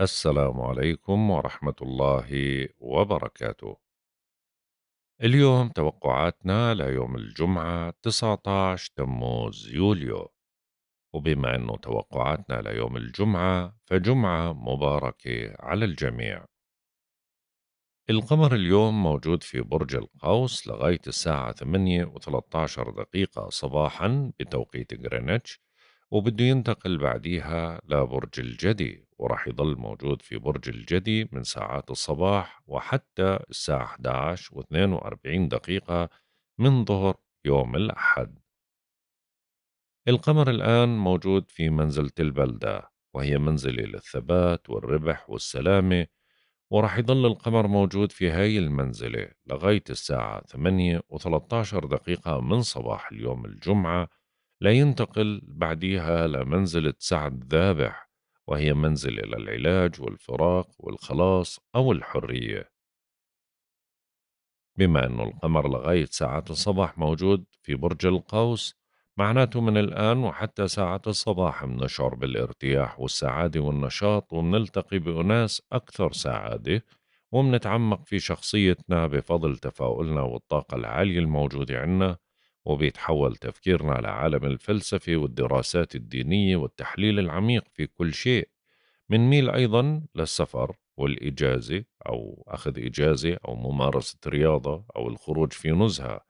السلام عليكم ورحمة الله وبركاته. اليوم توقعاتنا ليوم الجمعة 19 تموز يوليو، وبما أنه توقعاتنا ليوم الجمعة فجمعة مباركة على الجميع. القمر اليوم موجود في برج القوس لغاية الساعة 8 و13 دقيقة صباحا بتوقيت غرينتش وبده ينتقل بعديها لبرج الجدي وراح يضل موجود في برج الجدي من ساعات الصباح وحتى الساعة 11 و42 دقيقة من ظهر يوم الأحد القمر الآن موجود في منزلة البلدة وهي منزلة للثبات والربح والسلامة وراح يضل القمر موجود في هاي المنزلة لغاية الساعة 8 و13 دقيقة من صباح اليوم الجمعة لا ينتقل بعديها لمنزلة سعد ذابح وهي منزلة للعلاج والفراق والخلاص أو الحرية بما أن القمر لغاية ساعة الصباح موجود في برج القوس معناته من الآن وحتى ساعة الصباح منشعر بالارتياح والسعادة والنشاط ومنلتقي بأناس أكثر سعادة ومنتعمق في شخصيتنا بفضل تفاؤلنا والطاقة العالية الموجودة عنا وبيتحول تفكيرنا لعالم الفلسفة والدراسات الدينية والتحليل العميق في كل شيء منميل أيضا للسفر والإجازة أو أخذ إجازة أو ممارسة رياضة أو الخروج في نزهة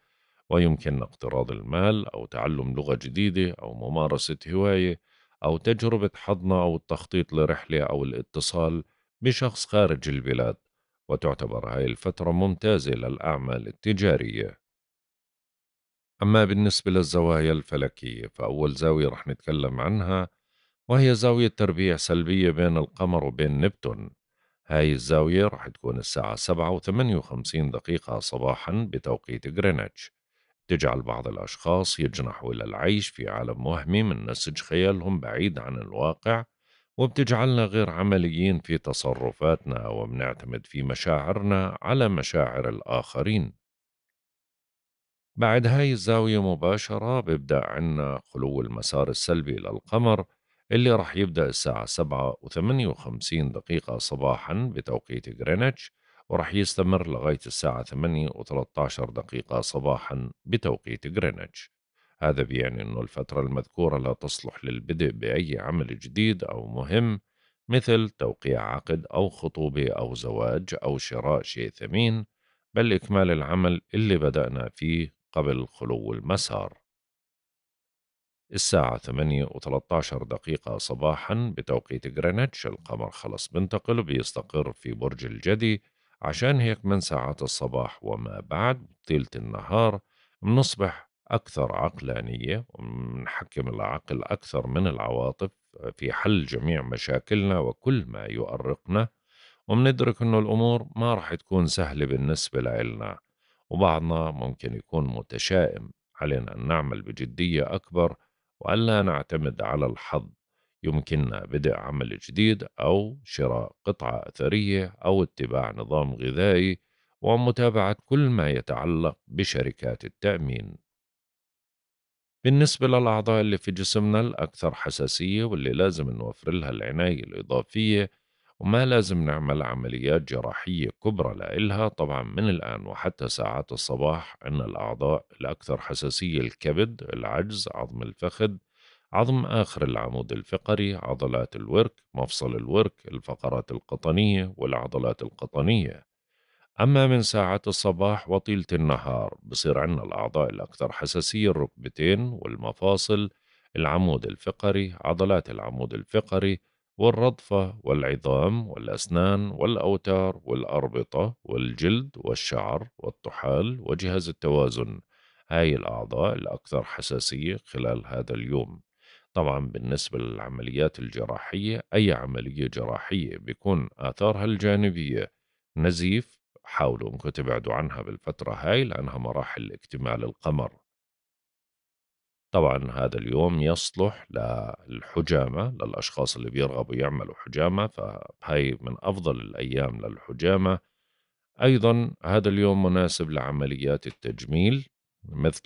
ويمكن اقتراض المال أو تعلم لغة جديدة أو ممارسة هواية أو تجربة حضنة أو التخطيط لرحلة أو الاتصال بشخص خارج البلاد وتعتبر هاي الفترة ممتازة للأعمال التجارية أما بالنسبة للزوايا الفلكية فأول زاوية رح نتكلم عنها وهي زاوية تربيع سلبية بين القمر وبين نبتون هاي الزاوية رح تكون الساعة سبعة وثمانية وخمسين دقيقة صباحا بتوقيت غرينتش تجعل بعض الأشخاص يجنحوا إلى العيش في عالم وهمي من نسج خيالهم بعيد عن الواقع وبتجعلنا غير عمليين في تصرفاتنا وبنعتمد في مشاعرنا على مشاعر الآخرين بعد هاي الزاوية مباشرة بيبدأ عنا خلو المسار السلبي للقمر اللي رح يبدأ الساعة سبعة وثمانية وخمسين دقيقة صباحا بتوقيت غرينتش ورح يستمر لغاية الساعة ثمانية وثلاثة عشر دقيقة صباحا بتوقيت غرينتش هذا بيعني أنه الفترة المذكورة لا تصلح للبدء بأي عمل جديد أو مهم مثل توقيع عقد أو خطوبة أو زواج أو شراء شيء ثمين بل إكمال العمل اللي بدأنا فيه قبل خلو المسار الساعة 8 و13 دقيقة صباحا بتوقيت جرينتش القمر خلص بنتقل بيستقر في برج الجدي عشان هيك من ساعات الصباح وما بعد طيلة النهار بنصبح أكثر عقلانية ومنحكم العقل أكثر من العواطف في حل جميع مشاكلنا وكل ما يؤرقنا ومندرك أنه الأمور ما رح تكون سهلة بالنسبة لنا وبعضنا ممكن يكون متشائم علينا أن نعمل بجدية أكبر وألا نعتمد على الحظ يمكننا بدء عمل جديد أو شراء قطعة أثرية أو اتباع نظام غذائي ومتابعة كل ما يتعلق بشركات التأمين. بالنسبة للأعضاء اللي في جسمنا الأكثر حساسية واللي لازم نوفر لها العناية الإضافية وما لازم نعمل عمليات جراحية كبرى لإلها طبعا من الآن وحتى ساعات الصباح أن الأعضاء الأكثر حساسية الكبد العجز عظم الفخذ عظم آخر العمود الفقري عضلات الورك مفصل الورك الفقرات القطنية والعضلات القطنية أما من ساعات الصباح وطيلة النهار بصير عنا الأعضاء الأكثر حساسية الركبتين والمفاصل العمود الفقري عضلات العمود الفقري والرضفة والعظام والأسنان والأوتار والأربطة والجلد والشعر والطحال وجهاز التوازن هاي الأعضاء الأكثر حساسية خلال هذا اليوم طبعا بالنسبة للعمليات الجراحية أي عملية جراحية بيكون آثارها الجانبية نزيف حاولوا انكم تبعدوا عنها بالفترة هاي لأنها مراحل اكتمال القمر طبعا هذا اليوم يصلح للحجامة للأشخاص اللي بيرغبوا يعملوا حجامة فهي من أفضل الأيام للحجامة أيضا هذا اليوم مناسب لعمليات التجميل مثل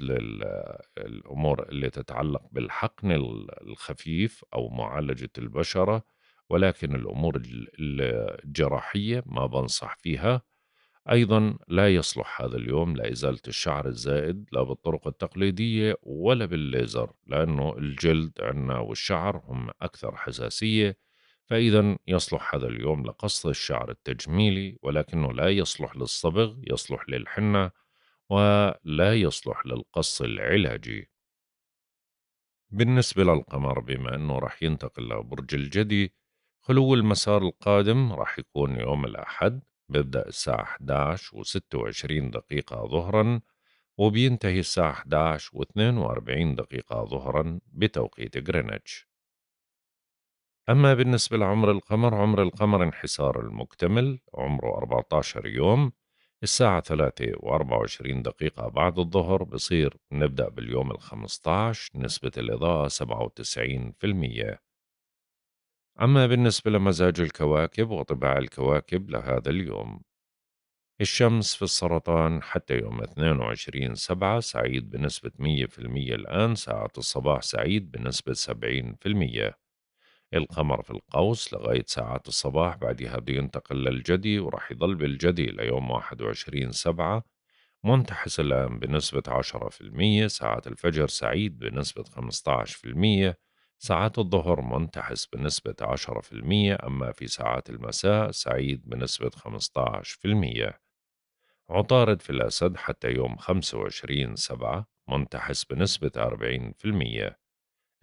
الأمور اللي تتعلق بالحقن الخفيف أو معالجة البشرة ولكن الأمور الجراحية ما بنصح فيها أيضا لا يصلح هذا اليوم لإزالة الشعر الزائد لا بالطرق التقليدية ولا بالليزر لأنه الجلد عنا والشعر هم أكثر حساسية فإذا يصلح هذا اليوم لقص الشعر التجميلي ولكنه لا يصلح للصبغ يصلح للحنة ولا يصلح للقص العلاجي بالنسبة للقمر بما أنه رح ينتقل لبرج الجدي خلو المسار القادم رح يكون يوم الأحد بيبدأ الساعة 11 و26 دقيقة ظهرا وبينتهي الساعة 11 و42 دقيقة ظهرا بتوقيت غرينتش أما بالنسبة لعمر القمر عمر القمر انحسار المكتمل عمره 14 يوم الساعة 3 و24 دقيقة بعد الظهر بصير نبدأ باليوم ال 15 نسبة الإضاءة 97% أما بالنسبة لمزاج الكواكب وطباع الكواكب لهذا اليوم الشمس في السرطان حتى يوم 22 سبعة سعيد بنسبة 100% الآن ساعة الصباح سعيد بنسبة 70% القمر في القوس لغاية ساعات الصباح بعدها بينتقل للجدي وراح يضل بالجدي ليوم 21 سبعة منتحس الآن بنسبة 10% ساعة الفجر سعيد بنسبة المية ساعات الظهر منتحس بنسبة 10% أما في ساعات المساء سعيد بنسبة 15% عطارد في الأسد حتى يوم 25 سبعة منتحس بنسبة 40%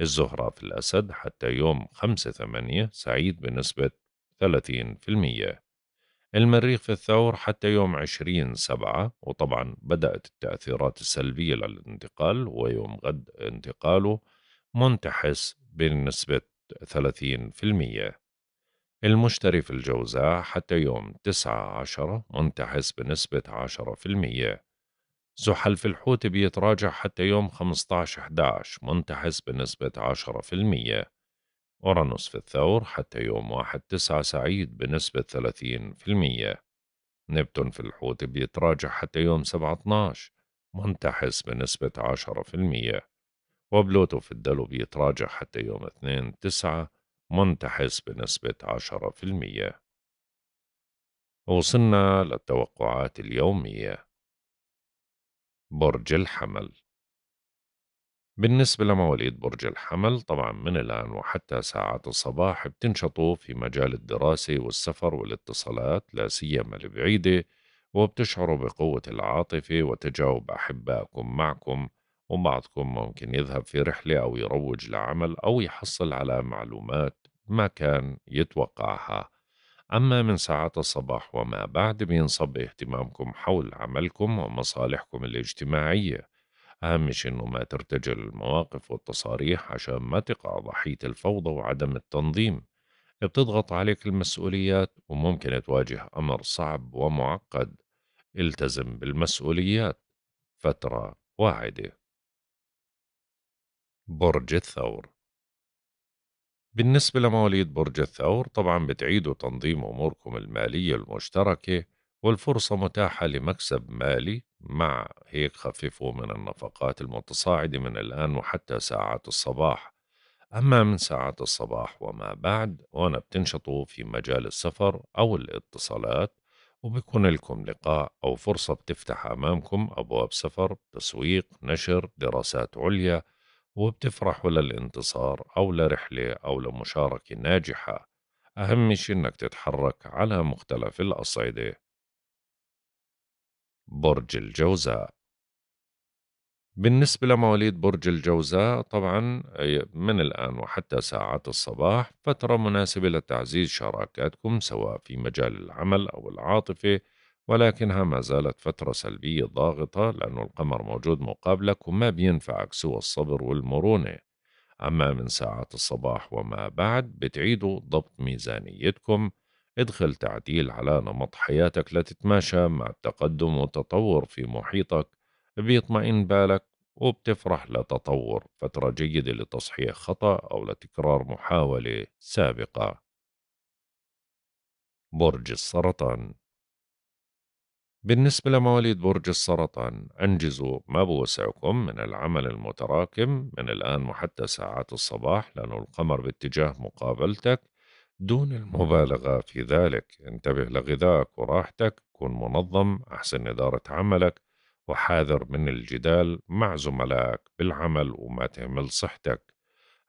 الزهرة في الأسد حتى يوم 5 ثمانية سعيد بنسبة 30% المريخ في الثور حتى يوم 20 سبعة وطبعا بدأت التأثيرات السلبية للانتقال ويوم غد انتقاله منتحس بنسبة 30% المشتري في الجوزاء حتى يوم 19 منتحس بنسبة 10% زحل في الحوت بيتراجع حتى يوم 15 11 منتحس بنسبة 10% أورانوس في الثور حتى يوم 1 9 سعيد بنسبة 30% نبتون في الحوت بيتراجع حتى يوم 17 منتحس بنسبة 10% وبلوتو في الدلو بيتراجع حتى يوم اثنين تسعة منتحس بنسبة عشرة في المية وصلنا للتوقعات اليومية برج الحمل بالنسبة لمواليد برج الحمل طبعا من الآن وحتى ساعات الصباح بتنشطوا في مجال الدراسة والسفر والاتصالات لا سيما البعيدة وبتشعروا بقوة العاطفة وتجاوب أحبائكم معكم وبعضكم ممكن يذهب في رحلة أو يروج لعمل أو يحصل على معلومات ما كان يتوقعها أما من ساعات الصباح وما بعد بينصب اهتمامكم حول عملكم ومصالحكم الاجتماعية أهم شيء إنه ما ترتجل المواقف والتصاريح عشان ما تقع ضحية الفوضى وعدم التنظيم بتضغط عليك المسؤوليات وممكن تواجه أمر صعب ومعقد التزم بالمسؤوليات فترة واعدة برج الثور بالنسبة لمواليد برج الثور طبعا بتعيدوا تنظيم أموركم المالية المشتركة والفرصة متاحة لمكسب مالي مع هيك خففوا من النفقات المتصاعدة من الآن وحتى ساعات الصباح أما من ساعات الصباح وما بعد وأنا بتنشطوا في مجال السفر أو الاتصالات وبكون لكم لقاء أو فرصة بتفتح أمامكم أبواب سفر، تسويق، نشر، دراسات عليا، وبتفرحوا للانتصار أو لرحلة أو لمشاركة ناجحة أهم شيء إنك تتحرك على مختلف الأصعدة برج الجوزاء بالنسبة لمواليد برج الجوزاء طبعا من الآن وحتى ساعات الصباح فترة مناسبة لتعزيز شراكاتكم سواء في مجال العمل أو العاطفة ولكنها ما زالت فترة سلبية ضاغطة لأن القمر موجود مقابلك وما بينفعك سوى الصبر والمرونة أما من ساعات الصباح وما بعد بتعيدوا ضبط ميزانيتكم ادخل تعديل على نمط حياتك لتتماشى مع التقدم والتطور في محيطك بيطمئن بالك وبتفرح لتطور فترة جيدة لتصحيح خطأ أو لتكرار محاولة سابقة برج السرطان بالنسبة لمواليد برج السرطان أنجزوا ما بوسعكم من العمل المتراكم من الآن وحتى ساعات الصباح لأن القمر باتجاه مقابلتك دون المبالغة في ذلك انتبه لغذائك وراحتك كن منظم أحسن إدارة عملك وحاذر من الجدال مع زملائك بالعمل وما تهمل صحتك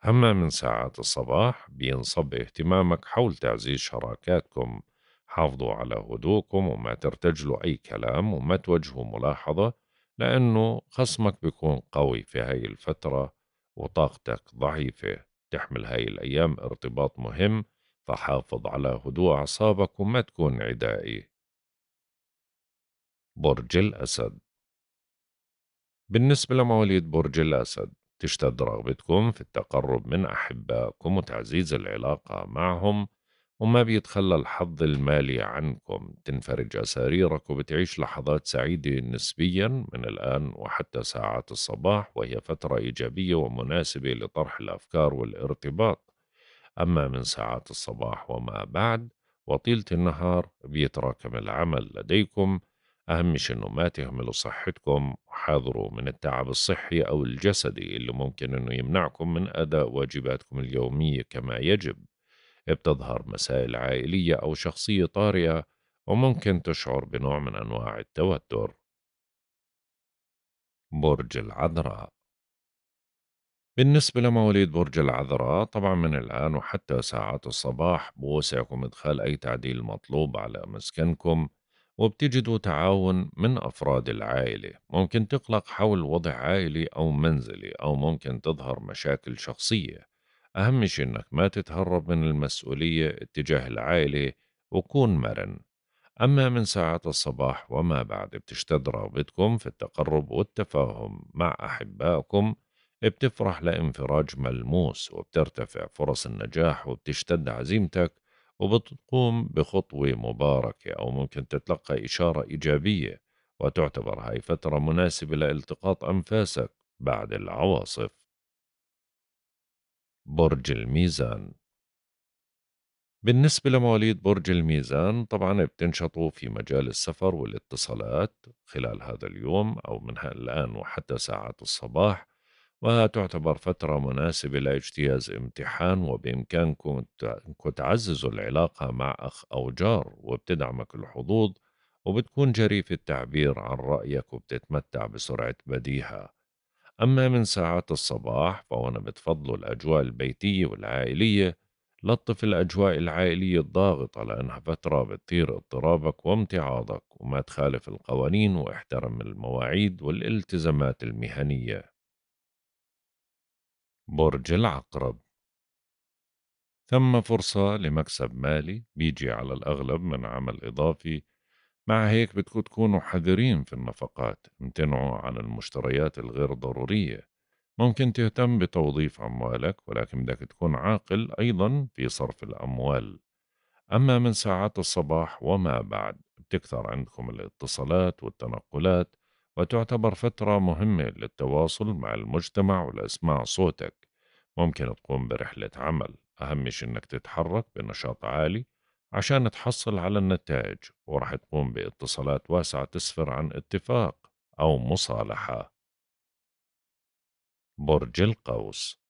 أما من ساعات الصباح بينصب اهتمامك حول تعزيز شراكاتكم حافظوا على هدوءكم وما ترتجلوا أي كلام وما توجهوا ملاحظة لأنه خصمك بيكون قوي في هاي الفترة وطاقتك ضعيفة تحمل هاي الأيام ارتباط مهم فحافظ على هدوء أعصابك وما تكون عدائي برج الأسد بالنسبة لمواليد برج الأسد تشتد رغبتكم في التقرب من أحبائكم وتعزيز العلاقة معهم وما بيتخلى الحظ المالي عنكم تنفرج أساريرك وبتعيش لحظات سعيدة نسبيا من الآن وحتى ساعات الصباح وهي فترة إيجابية ومناسبة لطرح الأفكار والارتباط أما من ساعات الصباح وما بعد وطيلة النهار بيتراكم العمل لديكم أهم شيء إنه ما تهملوا صحتكم وحاذروا من التعب الصحي أو الجسدي اللي ممكن إنه يمنعكم من أداء واجباتكم اليومية كما يجب بتظهر مسائل عائلية أو شخصية طارئة وممكن تشعر بنوع من أنواع التوتر برج العذراء بالنسبة لمواليد برج العذراء طبعا من الآن وحتى ساعات الصباح بوسعكم إدخال أي تعديل مطلوب على مسكنكم وبتجدوا تعاون من أفراد العائلة ممكن تقلق حول وضع عائلي أو منزلي أو ممكن تظهر مشاكل شخصية أهم شيء إنك ما تتهرب من المسؤولية اتجاه العائلة وكون مرن أما من ساعات الصباح وما بعد بتشتد رغبتكم في التقرب والتفاهم مع أحبائكم بتفرح لانفراج ملموس وبترتفع فرص النجاح وبتشتد عزيمتك وبتقوم بخطوة مباركة أو ممكن تتلقى إشارة إيجابية وتعتبر هاي فترة مناسبة لالتقاط أنفاسك بعد العواصف برج الميزان بالنسبة لمواليد برج الميزان طبعا بتنشطوا في مجال السفر والاتصالات خلال هذا اليوم أو من الآن وحتى ساعات الصباح وتعتبر فترة مناسبة لاجتياز امتحان وبإمكانكم تعززوا العلاقة مع أخ أو جار وبتدعمك الحظوظ وبتكون جريء في التعبير عن رأيك وبتتمتع بسرعة بديهة أما من ساعات الصباح فأنا بتفضلوا الأجواء البيتية والعائلية لطف الأجواء العائلية الضاغطة لأنها فترة بتثير اضطرابك وامتعاضك وما تخالف القوانين واحترم المواعيد والالتزامات المهنية برج العقرب ثم فرصة لمكسب مالي بيجي على الأغلب من عمل إضافي مع هيك بدكم تكونوا حذرين في النفقات امتنعوا عن المشتريات الغير ضرورية ممكن تهتم بتوظيف أموالك ولكن بدك تكون عاقل أيضا في صرف الأموال أما من ساعات الصباح وما بعد بتكثر عندكم الاتصالات والتنقلات وتعتبر فترة مهمة للتواصل مع المجتمع ولإسماع صوتك ممكن تقوم برحلة عمل أهم شيء إنك تتحرك بنشاط عالي عشان تحصل على النتائج وراح تقوم باتصالات واسعة تسفر عن اتفاق أو مصالحة برج القوس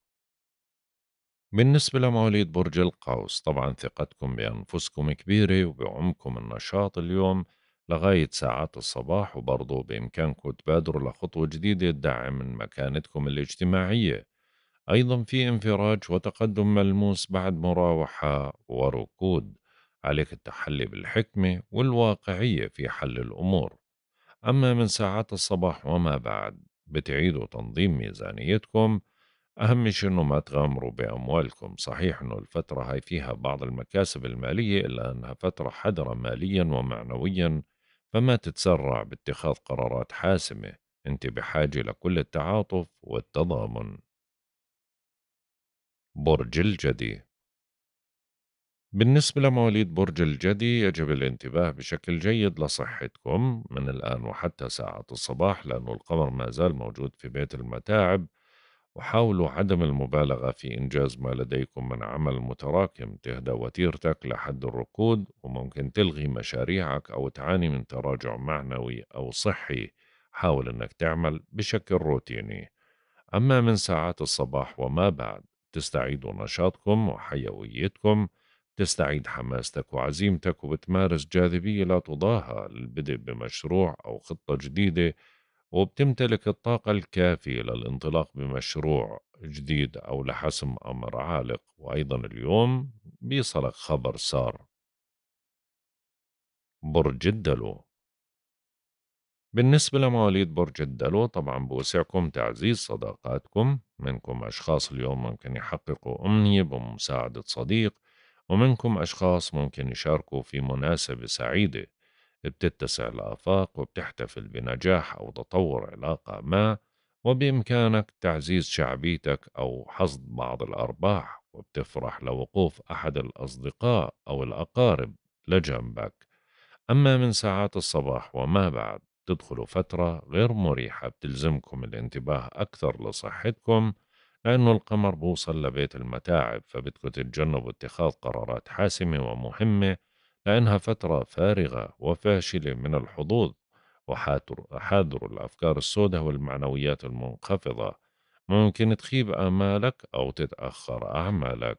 بالنسبة لمواليد برج القوس طبعا ثقتكم بأنفسكم كبيرة وبعمكم النشاط اليوم لغاية ساعات الصباح وبرضو بإمكانكم تبادروا لخطوة جديدة تدعم من مكانتكم الاجتماعية أيضا في انفراج وتقدم ملموس بعد مراوحة وركود عليك التحلي بالحكمة والواقعية في حل الأمور أما من ساعات الصباح وما بعد بتعيدوا تنظيم ميزانيتكم أهم شيء أنه ما تغامروا بأموالكم صحيح أنه الفترة هاي فيها بعض المكاسب المالية إلا أنها فترة حذرة ماليا ومعنويا فما تتسرع باتخاذ قرارات حاسمة أنت بحاجة لكل التعاطف والتضامن برج الجدي بالنسبة لمواليد برج الجدي يجب الانتباه بشكل جيد لصحتكم من الآن وحتى ساعة الصباح لأن القمر ما زال موجود في بيت المتاعب وحاولوا عدم المبالغة في إنجاز ما لديكم من عمل متراكم تهدى وتيرتك لحد الركود وممكن تلغي مشاريعك أو تعاني من تراجع معنوي أو صحي حاول أنك تعمل بشكل روتيني أما من ساعات الصباح وما بعد تستعيدوا نشاطكم وحيويتكم تستعيد حماستك وعزيمتك وبتمارس جاذبية لا تضاهى للبدء بمشروع أو خطة جديدة وبتمتلك الطاقة الكافية للانطلاق بمشروع جديد أو لحسم أمر عالق وأيضا اليوم بيصلك خبر سار برج الدلو بالنسبة لمواليد برج الدلو طبعا بوسعكم تعزيز صداقاتكم منكم أشخاص اليوم ممكن يحققوا أمنية بمساعدة صديق ومنكم أشخاص ممكن يشاركوا في مناسبة سعيدة بتتسع الآفاق وبتحتفل بنجاح أو تطور علاقة ما وبإمكانك تعزيز شعبيتك أو حصد بعض الأرباح وبتفرح لوقوف أحد الأصدقاء أو الأقارب لجنبك أما من ساعات الصباح وما بعد تدخلوا فترة غير مريحة بتلزمكم الانتباه أكثر لصحتكم لأنه القمر بوصل لبيت المتاعب تتجنبوا اتخاذ قرارات حاسمة ومهمة لأنها فترة فارغة وفاشلة من الحظوظ وحاذروا الأفكار السوداء والمعنويات المنخفضة ممكن تخيب آمالك أو تتأخر أعمالك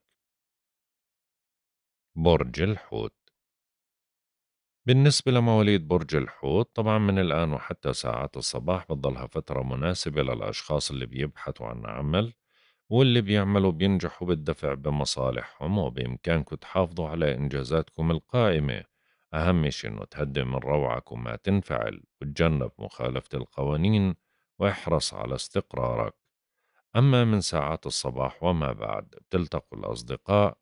برج الحوت بالنسبة لمواليد برج الحوت طبعا من الآن وحتى ساعات الصباح بتضلها فترة مناسبة للأشخاص اللي بيبحثوا عن عمل واللي بيعملوا بينجحوا بالدفع بمصالحهم وبإمكانكم تحافظوا على إنجازاتكم القائمة أهم شيء إنه تهدي من روعك وما تنفعل وتجنب مخالفة القوانين واحرص على استقرارك أما من ساعات الصباح وما بعد بتلتقوا الأصدقاء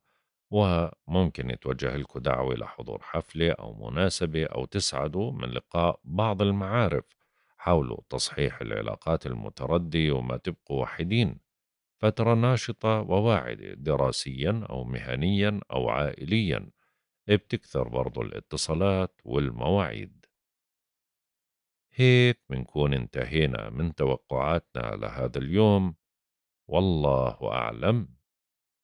وممكن يتوجه لكم دعوة لحضور حفلة أو مناسبة أو تسعدوا من لقاء بعض المعارف حاولوا تصحيح العلاقات المتردية وما تبقوا وحيدين فترة ناشطة وواعدة دراسيا أو مهنيا أو عائليا بتكثر برضو الاتصالات والمواعيد هيك منكون انتهينا من توقعاتنا لهذا اليوم والله أعلم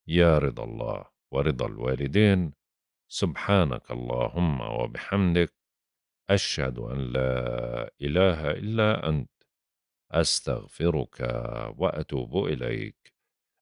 يا رضا الله ورضا الوالدين سبحانك اللهم وبحمدك أشهد أن لا إله إلا أنت أستغفرك وأتوب إليك